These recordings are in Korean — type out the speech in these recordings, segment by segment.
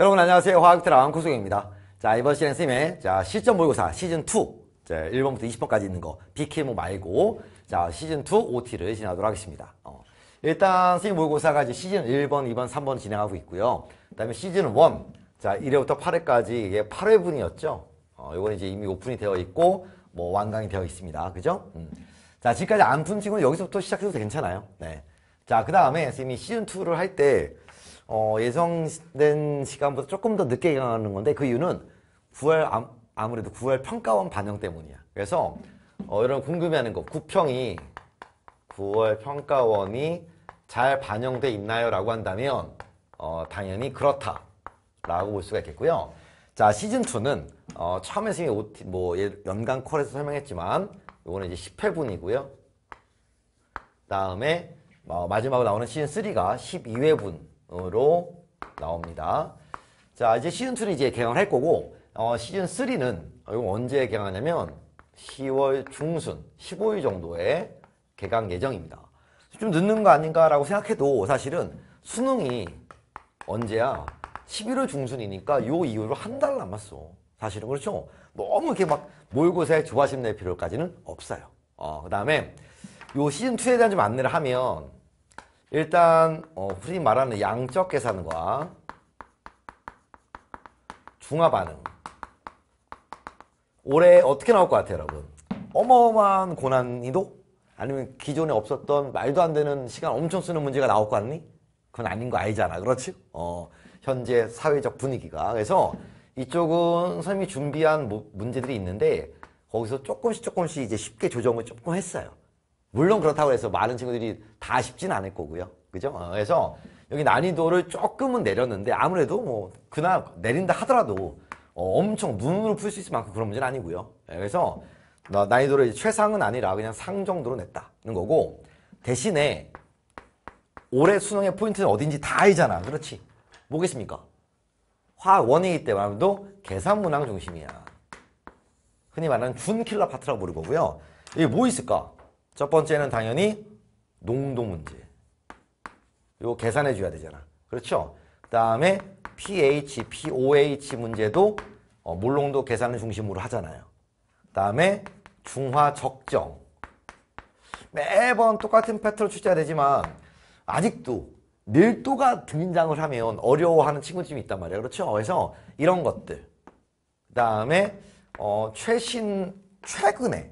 여러분 안녕하세요. 화학테랑 구속입니다. 자 이번 시간 선생님의 자 시점 모의고사 시즌2 자, 1번부터 20번까지 있는 거 BK모 말고 자 시즌2 OT를 진행하도록 하겠습니다. 어. 일단 선생님 모의고사가 이제 시즌 1번, 2번, 3번 진행하고 있고요. 그 다음에 시즌1 자 1회부터 8회까지 이게 8회분이었죠. 이건 어, 이제 이미 오픈이 되어 있고 뭐 완강이 되어 있습니다. 그죠? 음. 자 지금까지 안 푼 친구는 여기서부터 시작해도 괜찮아요. 네. 자그 다음에 선생님이 시즌2를 할때 어, 예정된 시간보다 조금 더 늦게 일어나는 건데 그 이유는 9월 아, 무래도 9월 평가원 반영 때문이야. 그래서 어, 여러분 궁금해하는 거 9평이 9월 평가원이 잘 반영돼 있나요? 라고 한다면 어, 당연히 그렇다 라고 볼 수가 있겠고요. 자 시즌2는 어, 처음에 선생님 OT, 뭐 예, 연간 콜에서 설명했지만 이거는 이제 10회분이고요. 그 다음에 어, 마지막으로 나오는 시즌3가 12회분 으로 나옵니다. 자 이제 시즌2를 이제 개강을 할 거고 어, 시즌3는 어, 이거 언제 개강하냐면 10월 중순 15일 정도에 개강 예정입니다. 좀 늦는 거 아닌가라고 생각해도 사실은 수능이 언제야 11월 중순이니까 요 이후로 한 달 남았어. 사실은 그렇죠. 너무 이렇게 막몰고사 조바심 낼 필요까지는 없어요. 어, 그 다음에 요 시즌2에 대한 좀 안내를 하면 일단 어, 흔히 말하는 양적 계산과 중화 반응 올해 어떻게 나올 것 같아요 여러분 어마어마한 고난이도 아니면 기존에 없었던 말도 안 되는 시간 엄청 쓰는 문제가 나올 것 같니? 그건 아닌 거 알잖아 그렇지? 어, 현재 사회적 분위기가 그래서 이쪽은 선생님이 준비한 문제들이 있는데 거기서 조금씩 조금씩 이제 쉽게 조정을 조금 했어요 물론 그렇다고 해서 많은 친구들이 다 쉽진 않을 거고요. 그죠? 어, 그래서 여기 난이도를 조금은 내렸는데 아무래도 뭐 그날 내린다 하더라도 어, 엄청 눈으로 풀 수 있을 만큼 그런 문제는 아니고요. 예, 그래서 난이도를 최상은 아니라 그냥 상 정도로 냈다는 거고 대신에 올해 수능의 포인트는 어딘지 다 알잖아. 그렇지? 뭐겠습니까? 화원이기 때문에 도 계산문항 중심이야. 흔히 말하는 준킬러 파트라고 부를 거고요. 이게 뭐 있을까? 첫 번째는 당연히 농도 문제. 이거 계산해 줘야 되잖아. 그렇죠? 그 다음에 pH, pOH 문제도 어, 물농도 계산을 중심으로 하잖아요. 그 다음에 중화 적정. 매번 똑같은 패턴을 출제해야 되지만 아직도 밀도가 등장을 하면 어려워하는 친구들이 있단 말이에요. 그렇죠? 그래서 이런 것들. 그 다음에 어, 최신, 최근에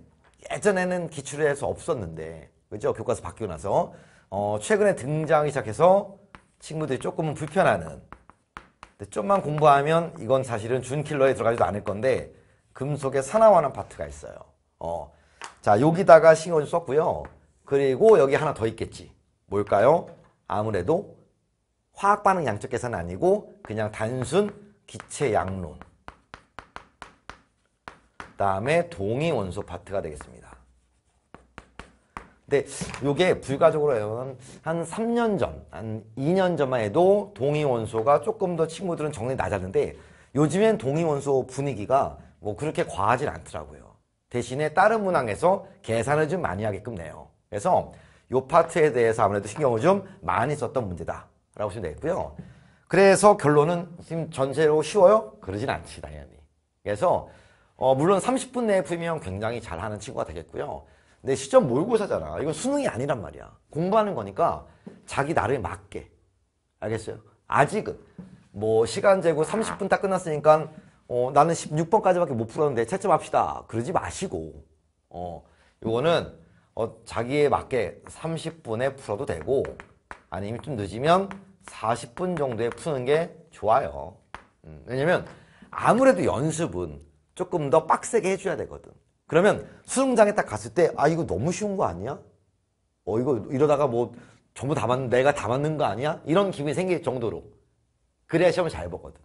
예전에는 기출에서 없었는데 그죠? 교과서 바뀌고 나서 어, 최근에 등장하기 시작해서 친구들이 조금은 불편하는 좀만 공부하면 이건 사실은 준킬러에 들어가지도 않을 건데 금속에 산화환는 파트가 있어요. 어. 자 여기다가 신경을 썼고요. 그리고 여기 하나 더 있겠지. 뭘까요? 아무래도 화학 반응 양적 계산 아니고 그냥 단순 기체 양론. 다음에 동위 원소 파트가 되겠습니다. 근데 이게 불가적으로 한, 3년 전, 한 2년 전만 해도 동위 원소가 조금 더 친구들은 정리 낮았는데 요즘엔 동위 원소 분위기가 뭐 그렇게 과하진 않더라고요. 대신에 다른 문항에서 계산을 좀 많이 하게끔 내요. 그래서 요 파트에 대해서 아무래도 신경을 좀 많이 썼던 문제다 라고 보시면 되겠고요. 그래서 결론은 지금 전체로 쉬워요? 그러진 않지 당연히. 그래서 어, 물론 30분 내에 풀면 굉장히 잘하는 친구가 되겠고요. 근데 시점 몰고사잖아. 이건 수능이 아니란 말이야. 공부하는 거니까 자기 나름에 맞게. 알겠어요? 아직은. 뭐 시간 재고 30분 딱 끝났으니까 어, 나는 16번까지밖에 못 풀었는데 채점합시다. 그러지 마시고. 어, 이거는 어, 자기에 맞게 30분에 풀어도 되고 아니면 좀 늦으면 40분 정도에 푸는 게 좋아요. 음, 왜냐면 아무래도 연습은 조금 더 빡세게 해줘야 되거든. 그러면 수능장에 딱 갔을 때 아 이거 너무 쉬운 거 아니야? 어 이거 이러다가 뭐 전부 다 맞는 내가 다 맞는 거 아니야? 이런 기분이 생길 정도로 그래야 시험을 잘 보거든.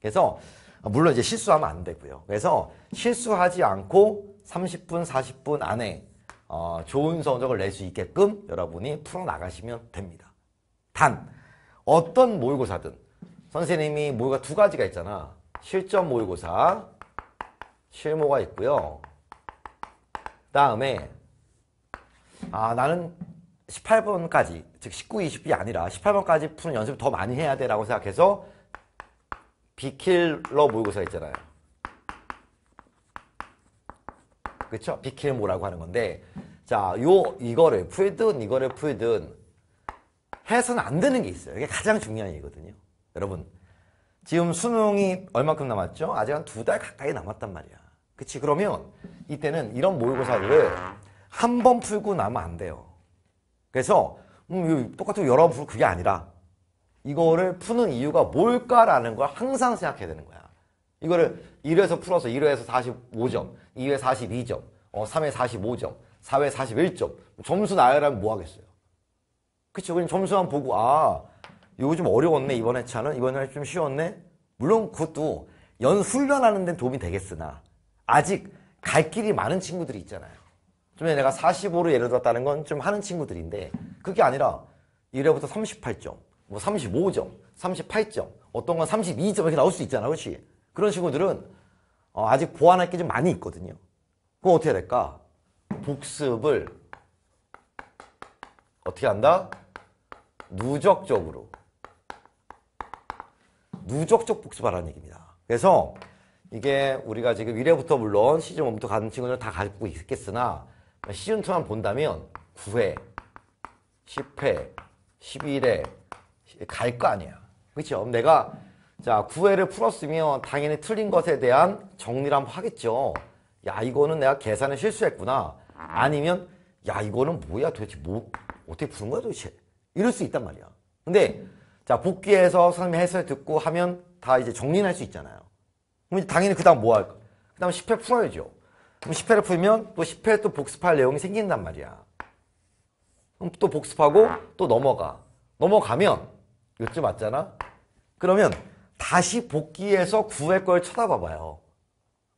그래서 물론 이제 실수하면 안 되고요. 그래서 실수하지 않고 30분 40분 안에 어, 좋은 성적을 낼 수 있게끔 여러분이 풀어나가시면 됩니다. 단 어떤 모의고사든 선생님이 모의고사 두 가지가 있잖아. 실전 모의고사 실무가 있고요. 그 다음에 아 나는 18번까지 즉 19, 20이 아니라 18번까지 푸는 연습을 더 많이 해야 돼 라고 생각해서 비킬러 모의고사 있잖아요. 그쵸? 비킬모라고 하는 건데 자, 요 이거를 풀든 이거를 풀든 해서는 안 되는 게 있어요. 이게 가장 중요한 얘기거든요. 여러분 지금 수능이 얼마큼 남았죠? 아직 한 두 달 가까이 남았단 말이야. 그치? 그러면 이때는 이런 모의고사를 한 번 풀고 나면 안 돼요. 그래서 음, 똑같은 여러 번 풀고 그게 아니라 이거를 푸는 이유가 뭘까라는 걸 항상 생각해야 되는 거야. 이거를 1회에서 풀어서 1회에서 45점, 2회 42점, 어, 3회 45점, 4회 41점 점수 나열하면 뭐 하겠어요? 그쵸? 그냥 점수만 보고 아 이거 좀 어려웠네 이번 회차는 이번 회차 좀 쉬웠네 물론 그것도 연 훈련하는 데 도움이 되겠으나 아직 갈 길이 많은 친구들이 있잖아요 좀 전에 내가 45로 예를 들었다는 건 좀 하는 친구들인데 그게 아니라 1회부터 38점 뭐 35점 38점 어떤 건 32점 이렇게 나올 수 있잖아 그렇지 그런 친구들은 어, 아직 보완할 게 좀 많이 있거든요 그럼 어떻게 해야 될까 복습을 어떻게 한다? 누적적으로 누적적 복습하라는 얘기입니다. 그래서 이게 우리가 지금 1회부터 물론 시즌 1부터 가는 친구들은 다 갖고 있겠으나 시즌 2만 본다면 9회, 10회, 11회 갈 거 아니야. 그렇죠? 내가 자 9회를 풀었으면 당연히 틀린 것에 대한 정리를 한번 하겠죠. 야 이거는 내가 계산을 실수했구나. 아니면 야 이거는 뭐야 도대체 뭐 어떻게 푸는 거야 도대체. 이럴 수 있단 말이야. 근데 자, 복귀해서 선생님 해설 듣고 하면 다 이제 정리할 수 있잖아요. 그럼 당연히 그 다음 뭐 할까? 그 다음 10회 풀어야죠. 그럼 10회를 풀면 또 10회 또 복습할 내용이 생긴단 말이야. 그럼 또 복습하고 또 넘어가. 넘어가면, 요쯤 맞잖아? 그러면 다시 복귀해서 9회 걸 쳐다봐봐요.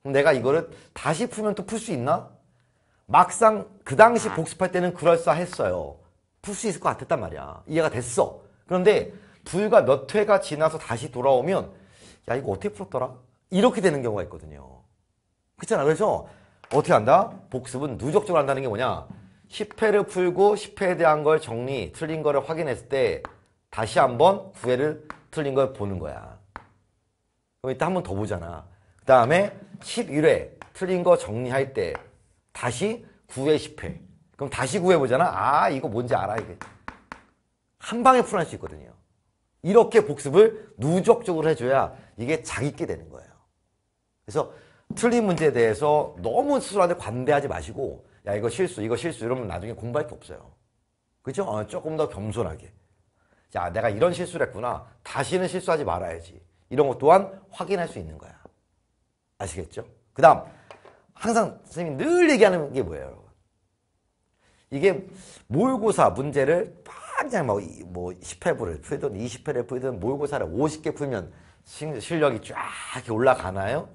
그럼 내가 이거를 다시 풀면 또 풀 수 있나? 막상 그 당시 복습할 때는 그럴싸했어요. 풀 수 있을 것 같았단 말이야. 이해가 됐어. 그런데 불과 몇 회가 지나서 다시 돌아오면 야 이거 어떻게 풀었더라? 이렇게 되는 경우가 있거든요. 그렇잖아. 그래서 어떻게 한다? 복습은 누적적으로 한다는 게 뭐냐? 10회를 풀고 10회에 대한 걸 정리, 틀린 거를 확인했을 때 다시 한번 9회를 틀린 걸 보는 거야. 그럼 이따 한 번 더 보잖아. 그 다음에 11회 틀린 거 정리할 때 다시 9회, 10회. 그럼 다시 9회 보잖아. 아, 이거 뭔지 알아, 이게. 한 방에 풀어낼 수 있거든요. 이렇게 복습을 누적적으로 해줘야 이게 자기게 되는 거예요. 그래서 틀린 문제에 대해서 너무 스스로한테 관대하지 마시고 야 이거 실수 이거 실수 이러면 나중에 공부할 게 없어요. 그죠? 어, 조금 더 겸손하게 자 내가 이런 실수를 했구나 다시는 실수하지 말아야지 이런 것 또한 확인할 수 있는 거야. 아시겠죠? 그 다음 항상 선생님이 늘 얘기하는 게 뭐예요? 이게 모의고사 문제를 그냥 막, 뭐 10회부를 풀든 20회를 풀든 모의고사를 50개 풀면 실력이 쫙 올라가나요?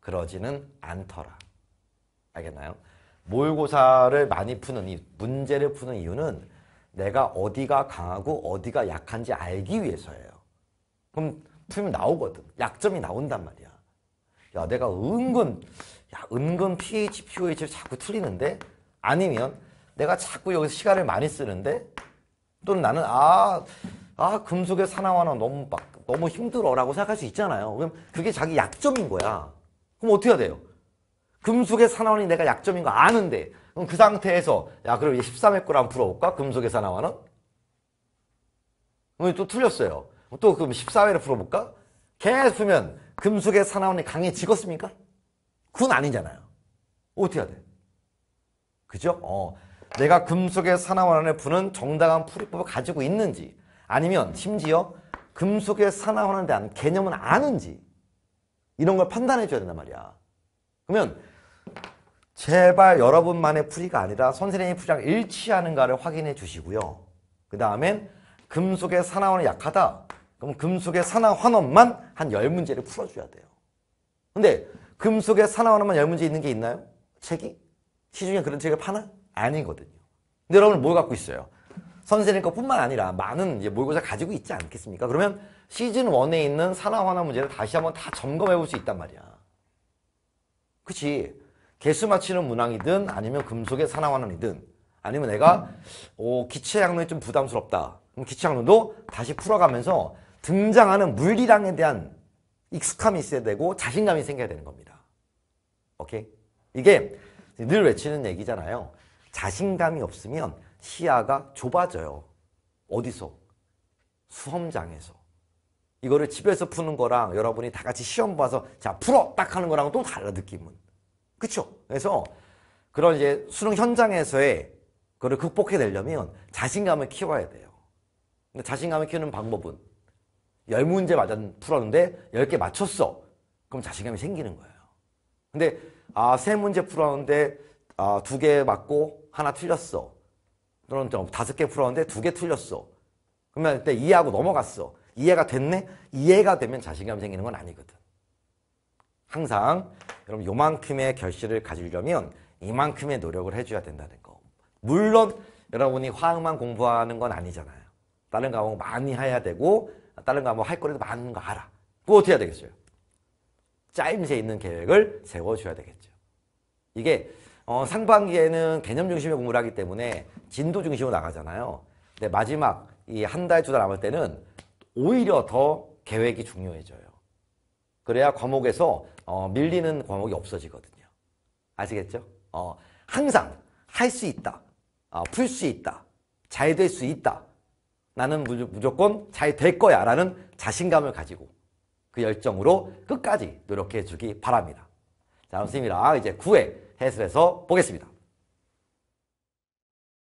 그러지는 않더라. 알겠나요? 모의고사를 많이 푸는 이 문제를 푸는 이유는 내가 어디가 강하고 어디가 약한지 알기 위해서예요. 그럼 풀면 나오거든. 약점이 나온단 말이야. 야, 내가 은근 야, 은근 pH, pH를 자꾸 틀리는데 아니면 내가 자꾸 여기서 시간을 많이 쓰는데 또는 나는 아, 아 금속의 산화화는 너무 막 너무 힘들어라고 생각할 수 있잖아요. 그럼 그게 자기 약점인 거야. 그럼 어떻게 해야 돼요? 금속의 산화화는 내가 약점인 거 아는데 그럼 그 상태에서 야 그럼 13회꼴 한번 풀어볼까? 금속의 산화화는? 그럼 또 틀렸어요. 또 그럼 14회를 풀어볼까? 계속 풀면 금속의 산화원는 강해지겠습니까? 그건 아니잖아요. 어떻게 해야 돼? 그죠? 어. 내가 금속의 산화환원에 부는 정당한 풀이법을 가지고 있는지 아니면 심지어 금속의 산화환원에 대한 개념은 아는지 이런 걸 판단해 줘야 된단 말이야. 그러면 제발 여러분만의 풀이가 아니라 선생님의 풀이랑 일치하는가를 확인해 주시고요. 그 다음엔 금속의 산화환원이 약하다. 그럼 금속의 산화환원만 한 열문제를 풀어줘야 돼요. 근데 금속의 산화환원만 열문제 있는 게 있나요? 책이? 시중에 그런 책을 파나? 아니거든요. 근데 여러분은 뭘 갖고 있어요? 선생님 것뿐만 아니라 많은 모의고사 가지고 있지 않겠습니까? 그러면 시즌 1에 있는 산화 화 문제를 다시 한번 다 점검해 볼 수 있단 말이야. 그치? 개수 맞추는 문항이든 아니면 금속의 산화 화난이든 아니면 내가 오, 어, 기체 양론이 좀 부담스럽다. 그럼 기체 양론도 다시 풀어가면서 등장하는 물리량에 대한 익숙함이 있어야 되고 자신감이 생겨야 되는 겁니다. 오케이? 이게 늘 외치는 얘기잖아요. 자신감이 없으면 시야가 좁아져요. 어디서? 수험장에서. 이거를 집에서 푸는 거랑 여러분이 다 같이 시험 봐서 자 풀어 딱 하는 거랑 또 달라 느낌은. 그쵸? 그래서 그런 이제 수능 현장에서의 그거를 극복해내려면 자신감을 키워야 돼요. 근데 자신감을 키우는 방법은 열문제 맞았, 풀었는데 열 개 맞췄어. 그럼 자신감이 생기는 거예요. 근데 아, 세문제 풀었는데 아, 두개 맞고 하나 틀렸어. 또는 다섯 개 풀었는데 두 개 틀렸어. 그러면 그때 이해하고 넘어갔어. 이해가 됐네? 이해가 되면 자신감 생기는 건 아니거든. 항상 여러분 요만큼의 결실을 가지려면 이만큼의 노력을 해줘야 된다는 거. 물론 여러분이 화학만 공부하는 건 아니잖아요. 다른 과목 많이 해야 되고 다른 과목 할 거리도 많은 거 알아. 그거 어떻게 해야 되겠어요? 짜임새 있는 계획을 세워줘야 되겠죠. 이게 어, 상반기에는 개념 중심의 공부를 하기 때문에 진도 중심으로 나가잖아요. 근데 마지막 이 한 달, 두 달 남을 때는 오히려 더 계획이 중요해져요. 그래야 과목에서 어, 밀리는 과목이 없어지거든요. 아시겠죠? 어, 항상 할 수 있다. 어, 풀수 있다. 잘 될 수 있다. 나는 무조건 잘 될 거야 라는 자신감을 가지고 그 열정으로 끝까지 노력해 주기 바랍니다. 자, 선생님이랑 이제 9회 해설해서 보겠습니다.